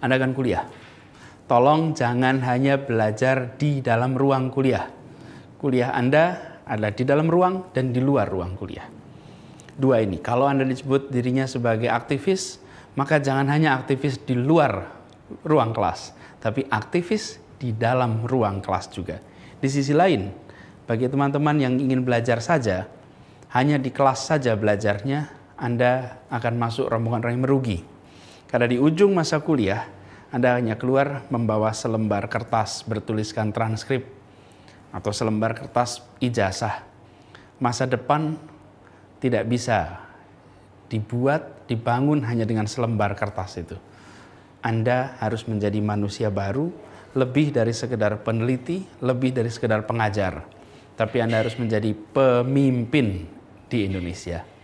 Anda akan kuliah. Tolong jangan hanya belajar di dalam ruang kuliah. Kuliah Anda adalah di dalam ruang dan di luar ruang kuliah. Dua ini, kalau Anda disebut dirinya sebagai aktivis, maka jangan hanya aktivis di luar ruang kelas, tapi aktivis di dalam ruang kelas juga. Di sisi lain, bagi teman-teman yang ingin belajar saja, hanya di kelas saja belajarnya, Anda akan masuk rombongan orang yang merugi karena di ujung masa kuliah, Anda hanya keluar membawa selembar kertas bertuliskan transkrip atau selembar kertas ijazah. Masa depan tidak bisa dibuat, dibangun hanya dengan selembar kertas itu. Anda harus menjadi manusia baru, lebih dari sekedar peneliti, lebih dari sekedar pengajar. Tapi Anda harus menjadi pemimpin di Indonesia.